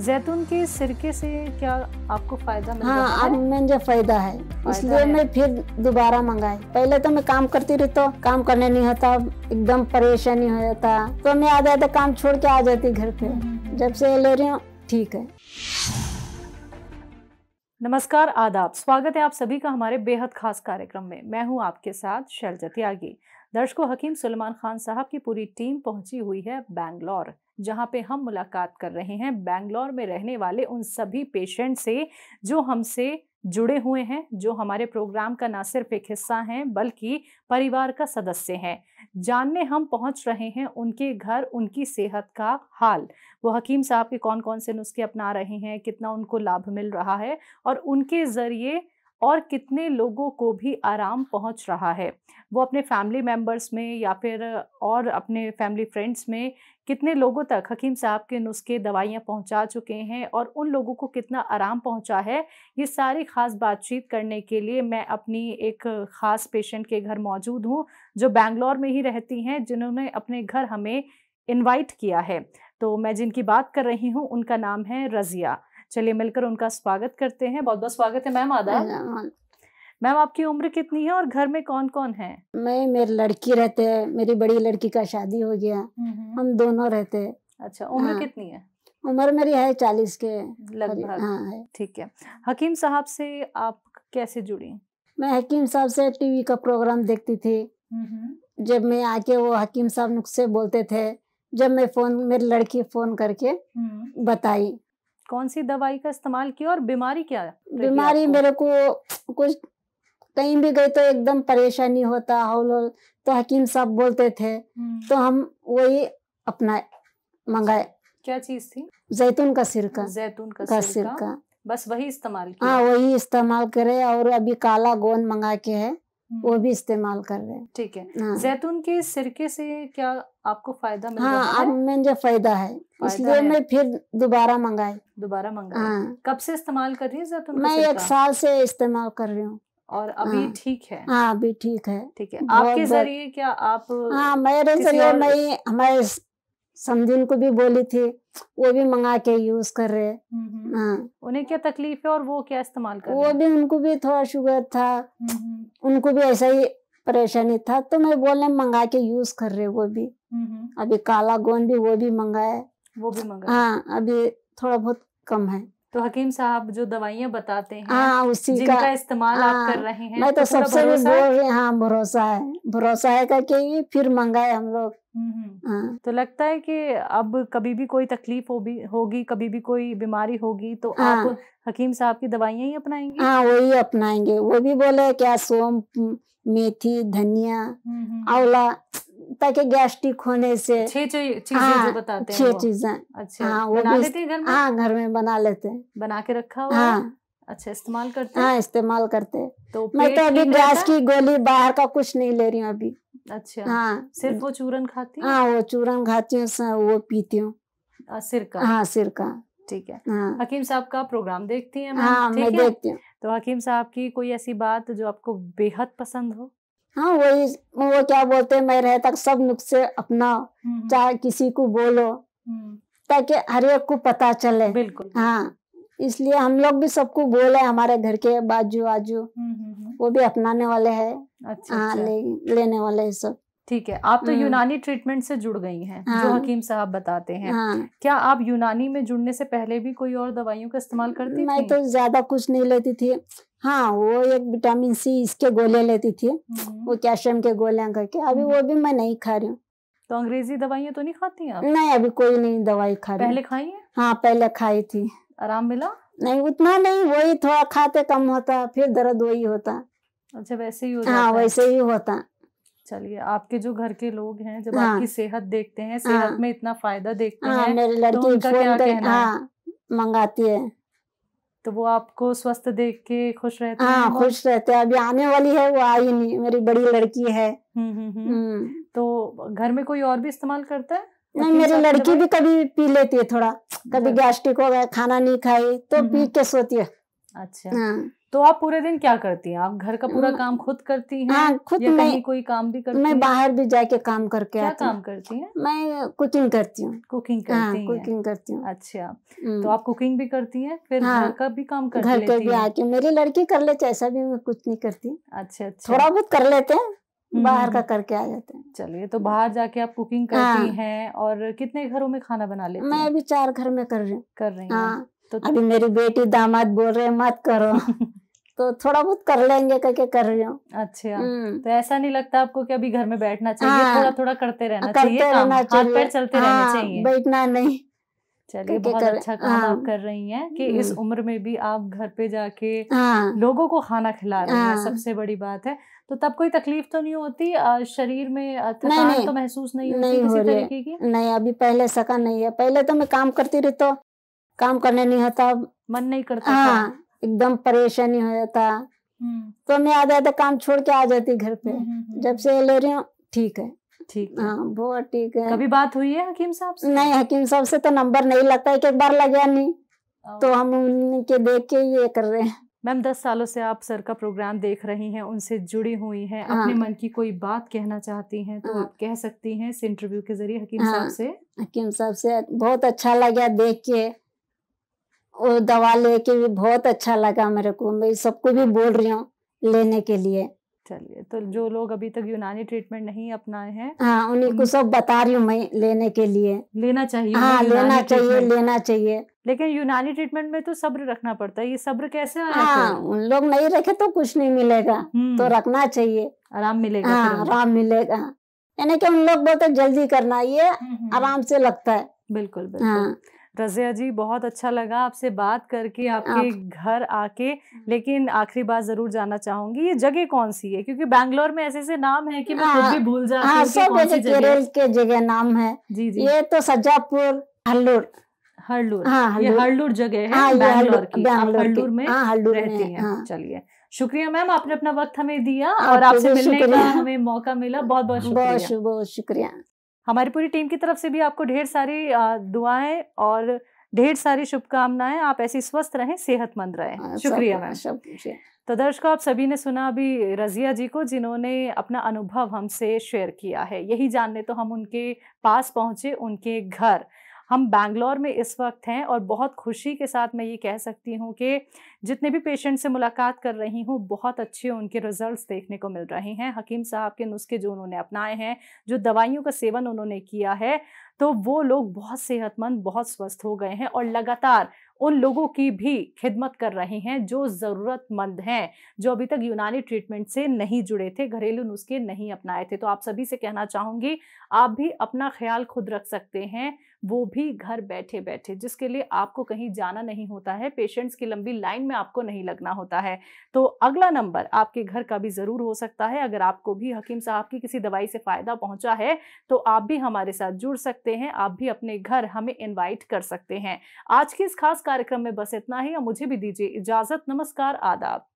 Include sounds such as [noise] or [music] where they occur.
जैतून के सिरके से क्या आपको फायदा मिला हाँ अब मुझे फायदा है इसलिए मैं फिर दोबारा मंगाए पहले तो मैं काम करती रही तो काम करने नहीं होता एकदम परेशानी हो जाता तो मैं आधा आधा काम छोड़ के आ जाती घर पे हम्म। जब से ले रही हूँ ठीक है नमस्कार आदाब स्वागत है आप सभी का हमारे बेहद खास कार्यक्रम में मैं हूँ आपके साथ शैलजा त्यागी दर्शकों हकीम सुलेमान खान साहब की पूरी टीम पहुंची हुई है बैंगलोर जहाँ पे हम मुलाकात कर रहे हैं बेंगलोर में रहने वाले उन सभी पेशेंट से जो हमसे जुड़े हुए हैं जो हमारे प्रोग्राम का ना सिर्फ एक हिस्सा हैं बल्कि परिवार का सदस्य हैं जानने हम पहुंच रहे हैं उनके घर उनकी सेहत का हाल वो हकीम साहब के कौन कौन से नुस्खे अपना रहे हैं कितना उनको लाभ मिल रहा है और उनके ज़रिए और कितने लोगों को भी आराम पहुंच रहा है वो अपने फैमिली मेम्बर्स में या फिर और अपने फैमिली फ्रेंड्स में कितने लोगों तक हकीम साहब के नुस्खे दवाइयाँ पहुँचा चुके हैं और उन लोगों को कितना आराम पहुँचा है ये सारी ख़ास बातचीत करने के लिए मैं अपनी एक ख़ास पेशेंट के घर मौजूद हूँ जो बेंगलोर में ही रहती हैं जिन्होंने अपने घर हमें इन्वाइट किया है तो मैं जिनकी बात कर रही हूँ उनका नाम है रज़िया चलिए मिलकर उनका स्वागत करते हैं बहुत बहुत स्वागत है मैम आदा मैम आपकी उम्र कितनी है और घर में कौन कौन है मैं मेरी लड़की रहते है मेरी बड़ी लड़की का शादी हो गया हम दोनों रहते है अच्छा उम्र हाँ। कितनी है उम्र मेरी है चालीस के लगभग हाँ ठीक है हकीम साहब से आप कैसे जुड़ी मैं हकीम साहब से टीवी का प्रोग्राम देखती थी जब मैं आके वो हकीम साहब नुस्खे बोलते थे जब मैं फोन मेरी लड़की फोन करके हम्म। बताई कौन सी दवाई का इस्तेमाल किया और बीमारी क्या बीमारी मेरे को कुछ कहीं भी गए तो एकदम परेशानी होता हौल तो हकीम साहब बोलते थे हम्म। तो हम वही अपना मंगाए क्या चीज थी जैतून का सिरका जैतून का, का सिरका बस वही इस्तेमाल हाँ वही इस्तेमाल करे और अभी काला गोंद मंगा के है हम्म। वो भी इस्तेमाल कर रहे हैं ठीक है हाँ। जैतून के सिरके से क्या आपको फायदा मिल हाँ, रहा है? मुझे फायदा है इसलिए मैं फिर दोबारा मंगाई दोबारा मंगाई हाँ। कब से इस्तेमाल कर रही है जैतून मैं एक साल से इस्तेमाल कर रही हूँ और अभी हाँ। ठीक हाँ, है हाँ अभी ठीक है ठीक है आपके जरिए क्या आप हाँ मेरे जरिए मैं हमारे समझिन को भी बोली थी वो भी मंगा के यूज कर रहे हम्म, हम्म। हाँ उन्हें क्या तकलीफ है और वो क्या इस्तेमाल कर वो भी उनको भी थोड़ा शुगर था हम्म, उनको भी ऐसा ही परेशानी था तो मैं बोले मंगा के यूज कर रहे वो भी अभी काला गोंद भी वो भी मंगाया वो भी मंगाया हाँ अभी थोड़ा बहुत कम है तो हकीम साहब जो दवाइयाँ बताते हैं आ, हाँ, उसी जिनका का, इस्तेमाल आप हाँ, कर रहे हैं मैं तो, तो सबसे भरोसा बोल हाँ भरोसा है भरोसा है करके फिर मंगाए हम लोग हम्म, हम्म। हाँ। तो लगता है कि अब कभी भी कोई तकलीफ हो होगी कभी भी कोई बीमारी होगी तो आ, आप हकीम साहब की दवाइयाँ ही अपनाएंगे हाँ वही अपनाएंगे वो भी बोले क्या सोम मेथी धनिया हम्म, आंवला सकता है कि गैस्ट्रिक होने से छह चीजें छह चीजें हाँ, अच्छा, हाँ, हाँ घर में बना लेते हैं बना के रखा हुआ हाँ अच्छा इस्तेमाल करते हाँ इस्तेमाल करते तो मैं तो अभी गैस की गोली बाहर का कुछ नहीं ले रही हूँ अभी अच्छा हाँ सिर्फ वो चूरन खाती हाँ वो चूरन खाती हूँ वो पीती हूँ सिर का हाँ सिर का ठीक है हाँ। हकीम साहब का प्रोग्राम देखती है, हाँ, मैं देखती हूँ तो हकीम साहब की कोई ऐसी बात जो आपको बेहद पसंद हो हाँ वही वो क्या बोलते मैं रहता सब सब नुस्खे अपनाओ चाहे किसी को बोलो हम्म। ताकि हर एक को पता चले बिल्कुल हाँ इसलिए हम लोग भी सबको बोले हमारे घर के बाजू आजू हम्म, हम्म, वो भी अपनाने वाले है अच्छा, हाँ अच्छा। ले, लेने वाले है सब ठीक है आप तो हम्म। यूनानी ट्रीटमेंट से जुड़ गई हैं हाँ। जो हकीम साहब बताते हैं हाँ। क्या आप यूनानी में जुड़ने से पहले भी कोई और दवाइयों का इस्तेमाल करती मैं थी? तो ज्यादा कुछ नहीं लेती थी हाँ वो एक विटामिन सी इसके गोले लेती थी हम्म। वो कैल्शियम के गोले करके अभी वो हम्म। भी मैं नहीं खा रही हूँ तो अंग्रेजी दवाइयाँ तो नहीं खाती आप नहीं अभी कोई नहीं दवाई खा रही पहले खाई है हाँ पहले खाई थी आराम मिला नहीं उतना नहीं वही थोड़ा खाते कम होता फिर दर्द वही होता अच्छा वैसे ही हाँ वैसे ही होता चलिए आपके जो घर के लोग हैं जब हाँ, आपकी सेहत देखते हैं हाँ। सेहत हाँ, में इतना फायदा देखते हाँ, हैं मेरी लड़की तो उनका क्या कहना हाँ, है मंगाती है तो वो आपको स्वस्थ देख के खुश रहते हाँ, हैं खुश रहते हैं अभी आने वाली है वो आई नहीं मेरी बड़ी लड़की है हम्म, हम्म, हम्म। तो घर में कोई और भी इस्तेमाल करता है नहीं मेरी लड़की भी कभी पी लेती है थोड़ा कभी गैस्ट्रिक हो गया खाना नहीं खाई तो पी के सोती है अच्छा हाँ। तो आप पूरे दिन क्या करती हैं आप घर का पूरा काम खुद करती हैं हाँ, खुद या मैं, कोई काम भी करती मैं बाहर भी जाके काम करके क्या काम करती हैं मैं कुकिंग करती हूँ कुकिंग हाँ, करती हाँ, कुकिंग करती हूँ अच्छा तो हम्म। आप कुकिंग भी करती हैं फिर हाँ, घर का भी काम कर घर के भी आके मेरी लड़की कर लेते ऐसा भी मैं कुछ नहीं करती अच्छा अच्छा थोड़ा बहुत कर लेते हैं हम्म, बाहर हम्म, का करके आ जाते हैं चलिए तो बाहर जाके आप कुकिंग हाँ। करती हैं और कितने घरों में खाना बना लेती मैं अभी चार घर में कर रही हूँ कर रही हूँ हाँ। तो अभी मेरी बेटी दामाद बोल रहे मत करो [laughs] तो थोड़ा बहुत कर लेंगे करके कर रही हूँ अच्छा हम्म। तो ऐसा नहीं लगता आपको कि अभी घर में बैठना चाहिए हाँ, थोड़ा थोड़ा करते रहना करते चाहिए रहना चाहिए हाथ पैर चलते हाँ, रहना चाहिए बैठना नहीं चलिए बहुत कर, अच्छा काम हाँ, आप कर रही हैं कि इस हम्म। उम्र में भी आप घर पे जाके हाँ, लोगों को खाना खिला रही हैं हाँ। सबसे बड़ी बात है तो तब कोई तकलीफ तो नहीं होती शरीर में थकान तो महसूस नहीं होती नहीं किसी तरीके की नहीं अभी पहले सका नहीं है पहले तो मैं काम करती रही तो काम करने नहीं होता मन नहीं करता हाँ, एकदम परेशानी हो जाता हम्म। तो मैं आधा आधा काम छोड़ के आ जाती घर पे हम्म, हम्म, जब से ले रही हूँ ठीक है ठीक हाँ बहुत ठीक है कभी बात हुई है हकीम साहब से नहीं हकीम साहब से तो नंबर नहीं लगता एक एक बार लग गया नहीं तो हम उनके देख के ये कर रहे हैं मैम दस सालों से आप सर का प्रोग्राम देख रही हैं उनसे जुड़ी हुई हैं हाँ। अपने मन की कोई बात कहना चाहती हैं तो हाँ। आप कह सकती हैं इस इंटरव्यू के जरिए हकीम हाँ। साहब से हकीम साहब से बहुत अच्छा लगा देख के और दवा लेके भी बहुत अच्छा लगा मेरे को मैं सबको भी बोल रही हूँ लेने के लिए चलिए तो जो लोग अभी तक यूनानी ट्रीटमेंट नहीं अपनाए हैं हाँ उन्हीं को सब बता रही हूँ मैं लेने के लिए लेना चाहिए हाँ लेना चाहिए लेना चाहिए लेकिन यूनानी ट्रीटमेंट में तो सब्र रखना पड़ता है ये सब्र कैसे हाँ उन लोग नहीं रखे तो कुछ नहीं मिलेगा हम्म। तो रखना चाहिए आराम मिलेगा हाँ, आराम मिलेगा यानी कि उन लोग बोलते जल्दी करना ये हम्म, हम्म, आराम से लगता है बिल्कुल हाँ। बिल्कुल रजिया जी बहुत अच्छा लगा आपसे बात करके आपके आप... घर आके लेकिन आखिरी बात जरूर जानना चाहूंगी ये जगह कौन सी है क्योंकि बैंगलोर में ऐसे ऐसे नाम है कि मैं हाँ, भी भूल जाती हाँ, केरल के जगह नाम है जी जी ये तो सज्जापुर हल्लूर हरलूर हाँ, ये हरलूर जगह है हाँ, बैंगलोर की बैंगलोर में रहती है चलिए शुक्रिया मैम आपने अपना वक्त हमें दिया और आपसे मिलने का हमें मौका मिला बहुत बहुत शुक्रिया बहुत बहुत शुक्रिया हमारी पूरी टीम की तरफ से भी आपको ढेर सारी दुआएं और ढेर सारी शुभकामनाएं आप ऐसी स्वस्थ रहें सेहतमंद रहें हाँ, शुक्रिया मैम तो दर्शकों आप सभी ने सुना अभी रजिया जी को जिन्होंने अपना अनुभव हमसे शेयर किया है यही जानने तो हम उनके पास पहुंचे उनके घर हम बैंगलोर में इस वक्त हैं और बहुत खुशी के साथ मैं ये कह सकती हूँ कि जितने भी पेशेंट से मुलाकात कर रही हूँ बहुत अच्छे उनके रिजल्ट्स देखने को मिल रहे हैं हकीम साहब के नुस्खे जो उन्होंने अपनाए हैं जो दवाइयों का सेवन उन्होंने किया है तो वो लोग बहुत सेहतमंद बहुत स्वस्थ हो गए हैं और लगातार उन लोगों की भी खिदमत कर रहे हैं जो ज़रूरतमंद हैं जो अभी तक यूनानी ट्रीटमेंट से नहीं जुड़े थे घरेलू नुस्खे नहीं अपनाए थे तो आप सभी से कहना चाहूँगी आप भी अपना ख्याल खुद रख सकते हैं वो भी घर बैठे बैठे जिसके लिए आपको कहीं जाना नहीं होता है पेशेंट्स की लंबी लाइन में आपको नहीं लगना होता है तो अगला नंबर आपके घर का भी ज़रूर हो सकता है अगर आपको भी हकीम साहब की किसी दवाई से फ़ायदा पहुंचा है तो आप भी हमारे साथ जुड़ सकते हैं आप भी अपने घर हमें इन्वाइट कर सकते हैं आज के इस खास कार्यक्रम में बस इतना ही मुझे भी दीजिए इजाज़त नमस्कार आदाब